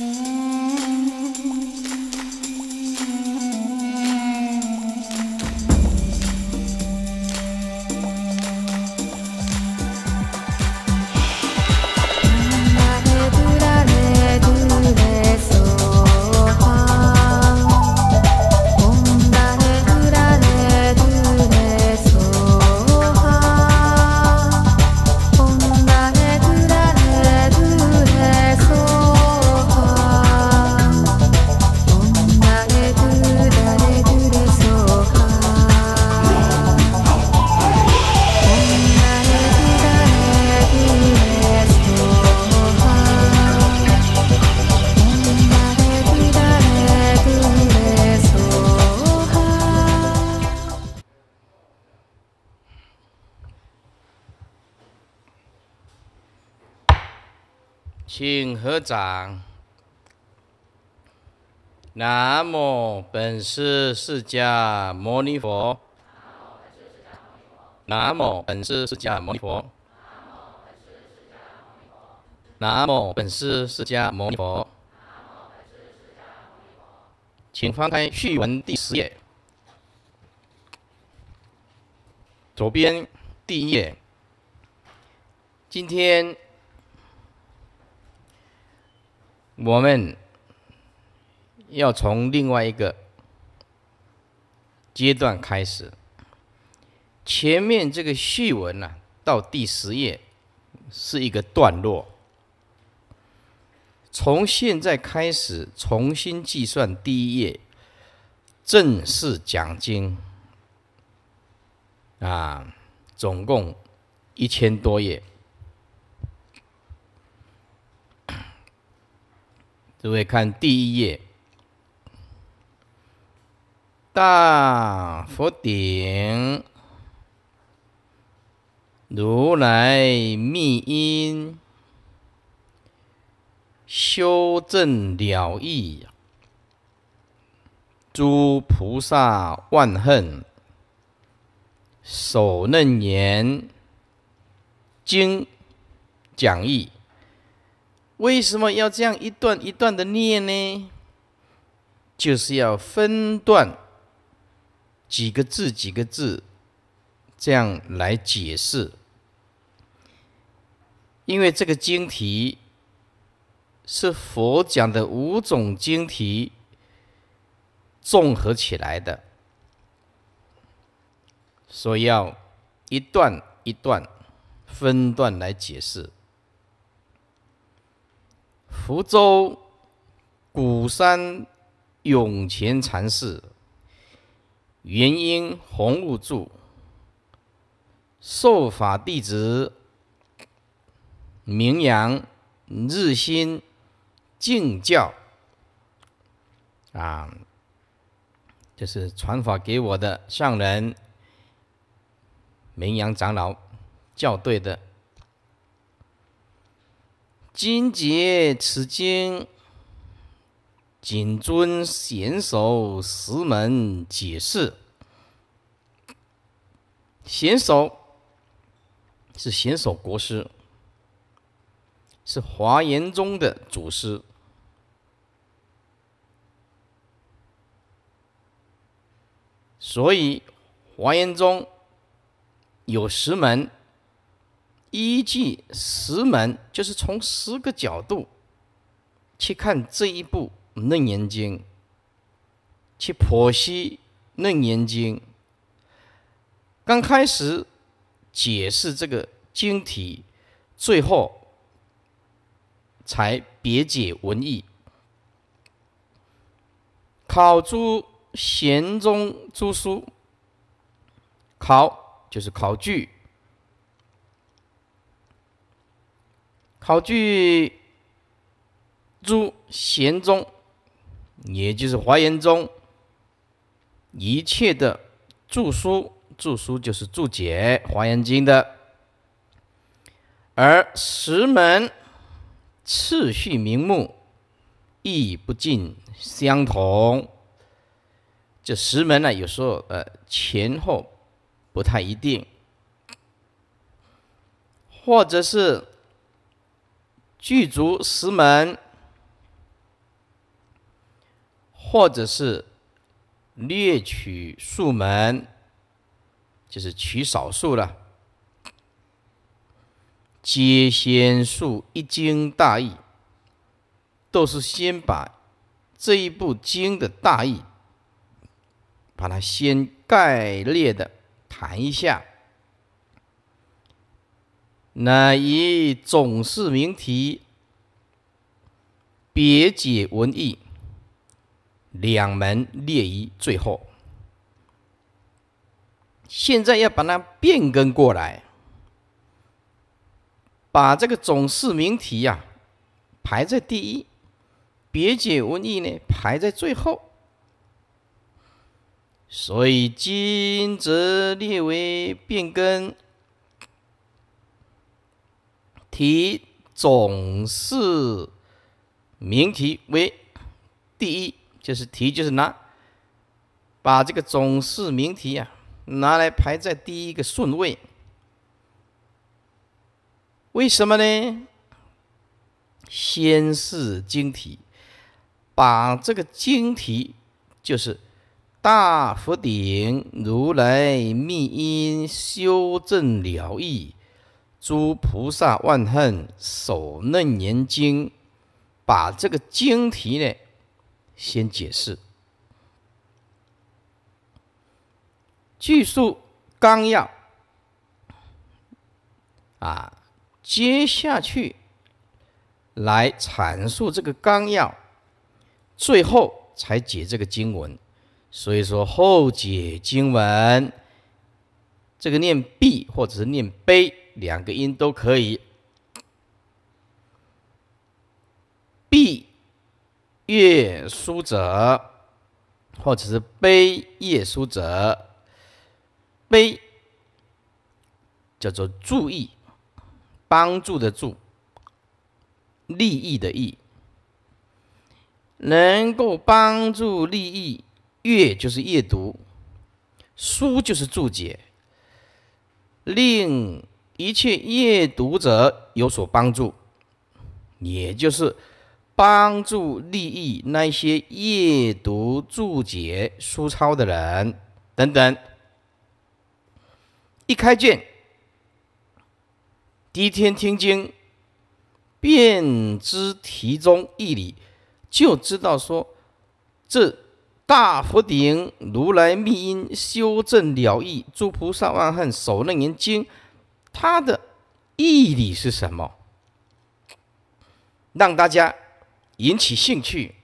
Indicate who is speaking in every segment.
Speaker 1: Mm. 请合掌。南无本师释迦牟尼佛。南无本师释迦牟尼佛。南无本师释迦牟尼佛。南无本师释迦牟尼佛。请翻开序文第十页，左边第一页。今天。我们要从另外一个阶段开始。前面这个序文呢，到第十页是一个段落。从现在开始重新计算第一页，正式讲经啊，总共一千多页。诸位看第一页，大佛顶如来密因修正了义，诸菩萨万恨首楞严经讲义。为什么要这样一段一段的念呢？就是要分段，几个字几个字，这样来解释。因为这个经题是佛讲的五种经题综合起来的，所以要一段一段分段来解释。福州鼓山涌泉禅寺元英宏雾住，受法弟子名扬日新敬教，啊，这是传法给我的上人名扬长老校对的。今节此经，谨遵贤首十门解释。贤首是贤首国师，是华严宗的祖师，所以华严宗有十门。依据十门，就是从十个角度去看这一部《楞严经》，去剖析《楞严经》。刚开始解释这个经体，最后才别解文义。考诸贤宗诸书，考就是考据。考据诸贤宗，也就是华严宗，一切的著书，著书就是注解《华严经》的。而石门次序名目亦不尽相同，这石门呢，有时候呃前后不太一定，或者是。具足十门，或者是略取数门，就是取少数了。皆先述一经大意，都是先把这一部经的大意，把它先概略的谈一下。乃以总是名题、别解文意，两门列于最后。现在要把它变更过来，把这个总是名题呀排在第一，别解文意呢排在最后。所以今则列为变更。题总是名题为第一，就是题就是拿把这个总是名题啊拿来排在第一个顺位。为什么呢？先是经题，把这个经题就是大佛顶如来密因修正了义。诸菩萨万恨手弄严经，把这个经题呢先解释，具述纲要啊，接下去来阐述这个纲要，最后才解这个经文，所以说后解经文，这个念 B 或者是念悲。两个音都可以。必阅书者，或者是悲阅书者。悲叫做注意，帮助的助，利益的益，能够帮助利益。阅就是阅读，书就是注解。令。一切阅读者有所帮助，也就是帮助利益那些阅读注解书抄的人等等。一开卷，第一天听经，便知其中义理，就知道说这大佛顶如来密因修正了义，诸菩萨万恨手能言经。它的意义是什么？让大家引起兴趣，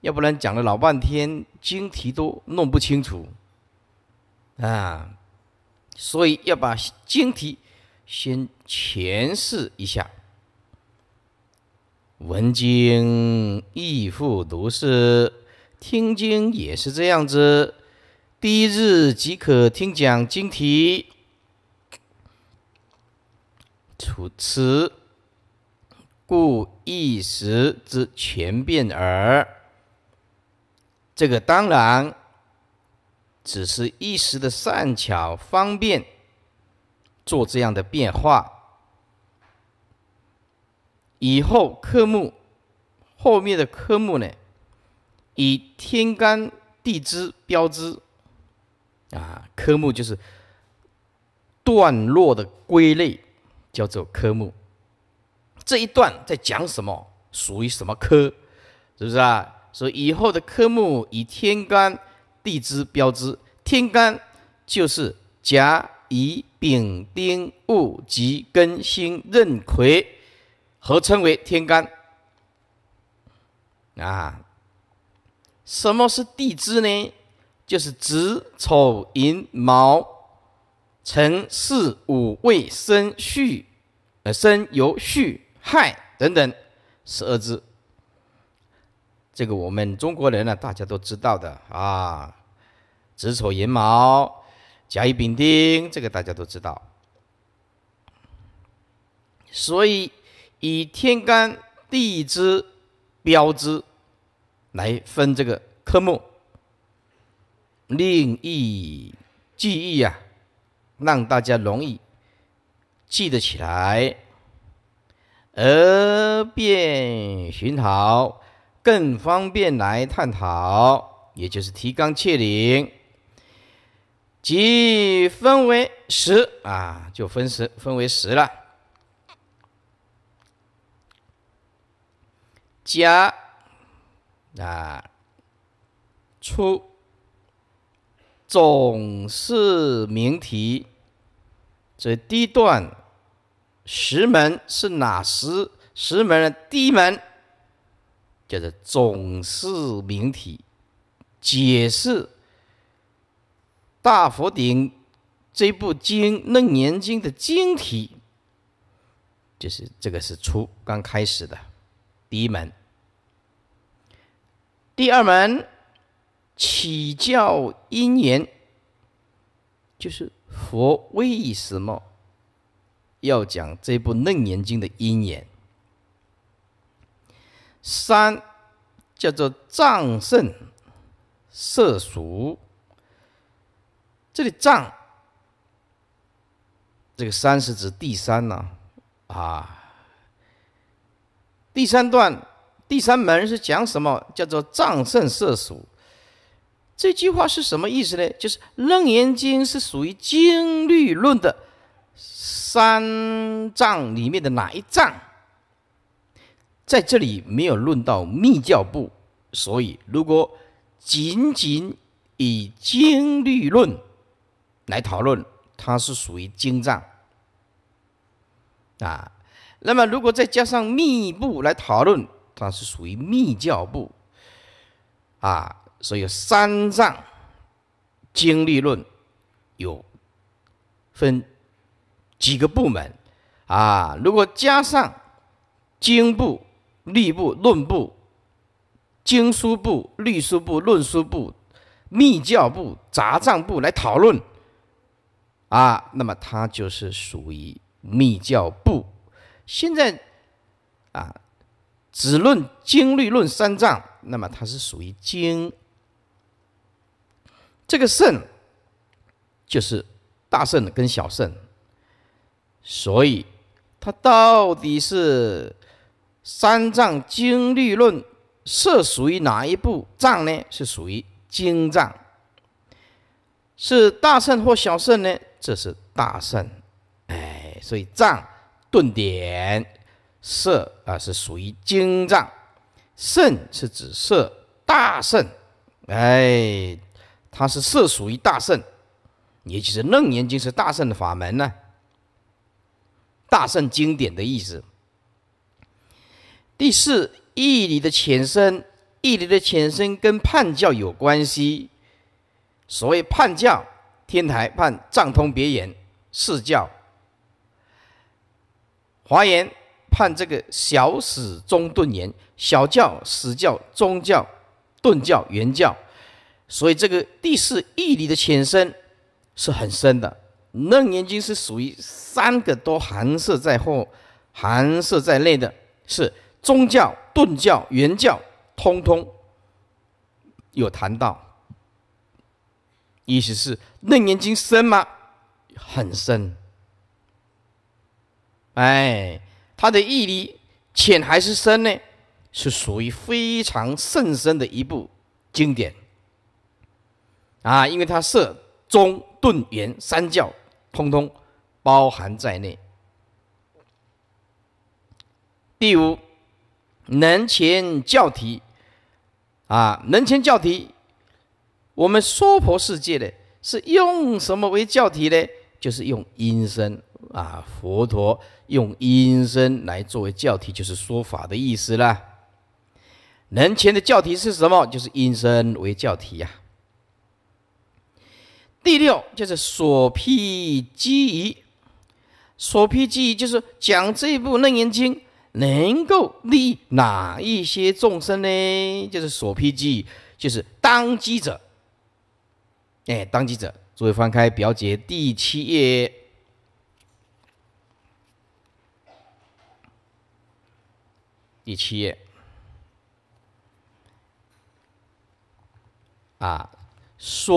Speaker 1: 要不然讲了老半天，经题都弄不清楚啊！所以要把经题先诠释一下。文经亦复读是，听经也是这样子，第一日即可听讲经题。楚辞，故一时之权变耳。这个当然只是一时的善巧方便，做这样的变化。以后科目后面的科目呢，以天干地支标志啊，科目就是段落的归类。叫做科目，这一段在讲什么？属于什么科？是不是啊？所以以后的科目以天干地支标志。天干就是甲、乙、丙、丁、戊、己、庚、辛、壬、癸，合称为天干。啊，什么是地支呢？就是子、丑、寅、卯。辰巳午未申戌，呃，申酉戌亥等等十二支。这个我们中国人呢，大家都知道的啊，子丑寅卯、甲乙丙丁，这个大家都知道。所以以天干地支标志来分这个科目，另一记忆啊，让大家容易记得起来，而变寻好，更方便来探讨，也就是提纲挈领，即分为十啊，就分十分为十了，加啊，出。总是名题，这第一段石门是哪石？石门的第一门叫做总是名题，解释大佛顶这部经楞严经的经题，就是这个是初刚开始的第一门，第二门。起教因缘，就是佛为什么要讲这部《楞严经》的因缘？三叫做藏圣色俗，这里藏这个三是指第三呢？啊，第三段第三门是讲什么？叫做藏圣色俗。这句话是什么意思呢？就是《楞严经》是属于经律论的三藏里面的哪一藏？在这里没有论到密教部，所以如果仅仅以经律论来讨论，它是属于经藏啊。那么如果再加上密部来讨论，它是属于密教部啊。所以三藏经历论有分几个部门啊？如果加上经部、律部、论部、经书部、律书部、论书部、密教部、杂藏部来讨论啊，那么它就是属于密教部。现在啊，只论经律论三藏，那么它是属于经。这个肾就是大肾跟小肾，所以它到底是三藏经律论是属于哪一部藏呢？是属于经藏，是大圣或小圣呢？这是大圣，哎，所以藏顿点色啊是属于经藏，圣是指色大圣，哎。它是涉属于大圣，也就是楞严经是大圣的法门呢，大圣经典的意思。第四义理的浅深，义理的浅深跟叛教有关系。所谓叛教，天台判藏通别言四教，华严判这个小始中顿言，小教始教中教顿教原教。所以，这个第四义理的浅深是很深的。楞严经是属于三个多含摄在后，含摄在内的是宗教、顿教、原教，通通有谈到。意思是楞严经深吗？很深。哎，它的义理浅还是深呢？是属于非常甚深的一部经典。啊，因为它色、中顿圆三教，通通包含在内。第五，能前教题啊，能前教题，我们娑婆世界的是用什么为教题呢？就是用音声啊，佛陀用音声来作为教题，就是说法的意思啦。能前的教题是什么？就是音声为教题呀。第六就是所披记，所披记就是讲这部楞严经能够利哪一些众生呢？就是所披记，就是当机者。哎，当机者，诸位翻开表解第七页，第七页啊，所。